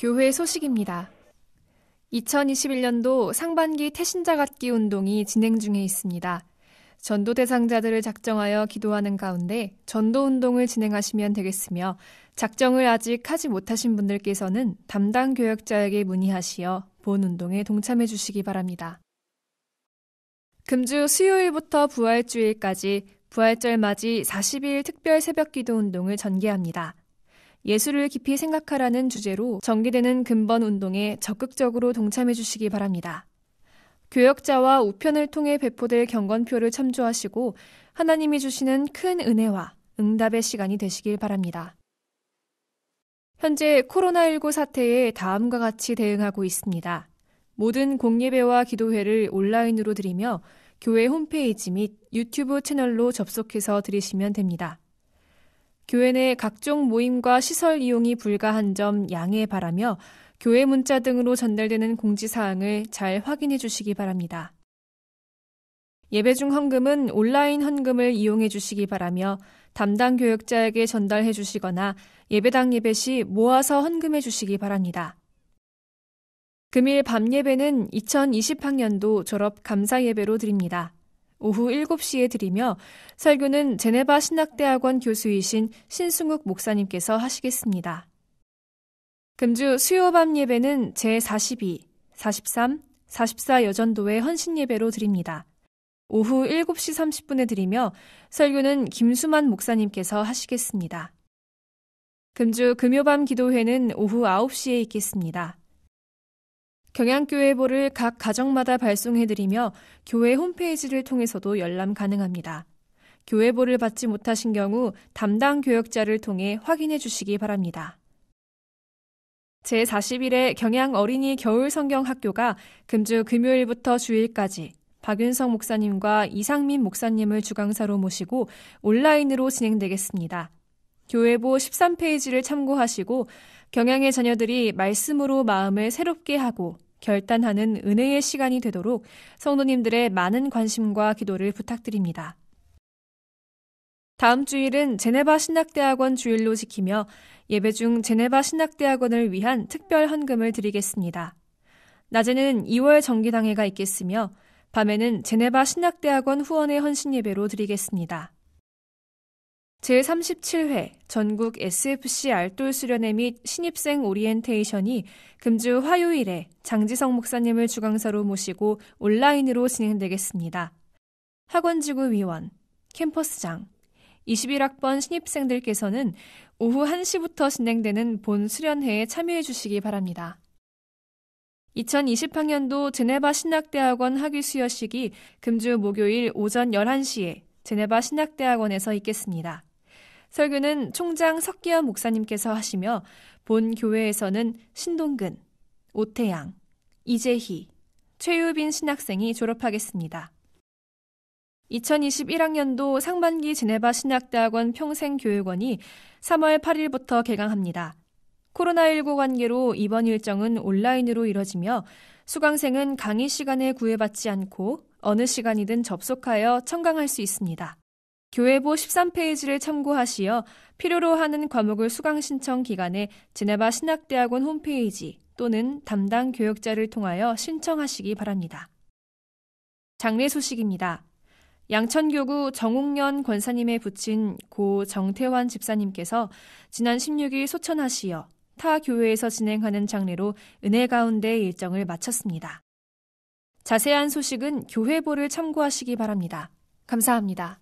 교회 소식입니다. 2021년도 상반기 태신자 갖기 운동이 진행 중에 있습니다. 전도 대상자들을 작정하여 기도하는 가운데 전도 운동을 진행하시면 되겠으며 작정을 아직 하지 못하신 분들께서는 담당 교역자에게 문의하시어 본 운동에 동참해 주시기 바랍니다. 금주 수요일부터 부활주일까지 부활절 맞이 40일 특별 새벽 기도 운동을 전개합니다. 예술을 깊이 생각하라는 주제로 전개되는 근본 운동에 적극적으로 동참해 주시기 바랍니다. 교역자와 우편을 통해 배포될 경건표를 참조하시고 하나님이 주시는 큰 은혜와 응답의 시간이 되시길 바랍니다. 현재 코로나19 사태에 다음과 같이 대응하고 있습니다. 모든 공예배와 기도회를 온라인으로 드리며 교회 홈페이지 및 유튜브 채널로 접속해서 들으시면 됩니다. 교회 내 각종 모임과 시설 이용이 불가한 점 양해 바라며 교회 문자 등으로 전달되는 공지사항을 잘 확인해 주시기 바랍니다. 예배 중 헌금은 온라인 헌금을 이용해 주시기 바라며 담당 교역자에게 전달해 주시거나 예배당 예배 시 모아서 헌금해 주시기 바랍니다. 금일 밤 예배는 2020학년도 졸업 감사 예배로 드립니다. 오후 7시에 드리며 설교는 제네바 신학대학원 교수이신 신승욱 목사님께서 하시겠습니다. 금주 수요 밤 예배는 제42, 43, 44 여전도의 헌신 예배로 드립니다. 오후 7시 30분에 드리며 설교는 김수만 목사님께서 하시겠습니다. 금주 금요밤 기도회는 오후 9시에 있겠습니다. 경향교회보를 각 가정마다 발송해드리며 교회 홈페이지를 통해서도 열람 가능합니다. 교회보를 받지 못하신 경우 담당 교역자를 통해 확인해 주시기 바랍니다. 제41회 경향 어린이 겨울 성경학교가 금주 금요일부터 주일까지 박윤성 목사님과 이상민 목사님을 주강사로 모시고 온라인으로 진행되겠습니다. 교회보 13페이지를 참고하시고 경향의 자녀들이 말씀으로 마음을 새롭게 하고 결단하는 은혜의 시간이 되도록 성도님들의 많은 관심과 기도를 부탁드립니다. 다음 주일은 제네바 신학대학원 주일로 지키며 예배 중 제네바 신학대학원을 위한 특별 헌금을 드리겠습니다. 낮에는 2월 정기당회가 있겠으며 밤에는 제네바 신학대학원 후원의 헌신예배로 드리겠습니다. 제37회 전국 SFC 알돌 수련회 및 신입생 오리엔테이션이 금주 화요일에 장지성 목사님을 주강사로 모시고 온라인으로 진행되겠습니다. 학원지구 위원, 캠퍼스장, 21학번 신입생들께서는 오후 1시부터 진행되는 본 수련회에 참여해 주시기 바랍니다. 2020학년도 제네바 신학대학원 학위 수여식이 금주 목요일 오전 11시에 제네바 신학대학원에서 있겠습니다. 설교는 총장 석기현 목사님께서 하시며 본 교회에서는 신동근, 오태양, 이재희, 최유빈 신학생이 졸업하겠습니다. 2021학년도 상반기 지네바 신학대학원 평생교육원이 3월 8일부터 개강합니다. 코로나19 관계로 이번 일정은 온라인으로 이뤄지며 수강생은 강의 시간에 구애받지 않고 어느 시간이든 접속하여 청강할 수 있습니다. 교회보 13페이지를 참고하시어 필요로 하는 과목을 수강 신청 기간에 지네바 신학대학원 홈페이지 또는 담당 교육자를 통하여 신청하시기 바랍니다. 장례 소식입니다. 양천교구 정웅년 권사님의 부친 고 정태환 집사님께서 지난 16일 소천하시어 타 교회에서 진행하는 장례로 은혜 가운데 일정을 마쳤습니다. 자세한 소식은 교회보를 참고하시기 바랍니다. 감사합니다.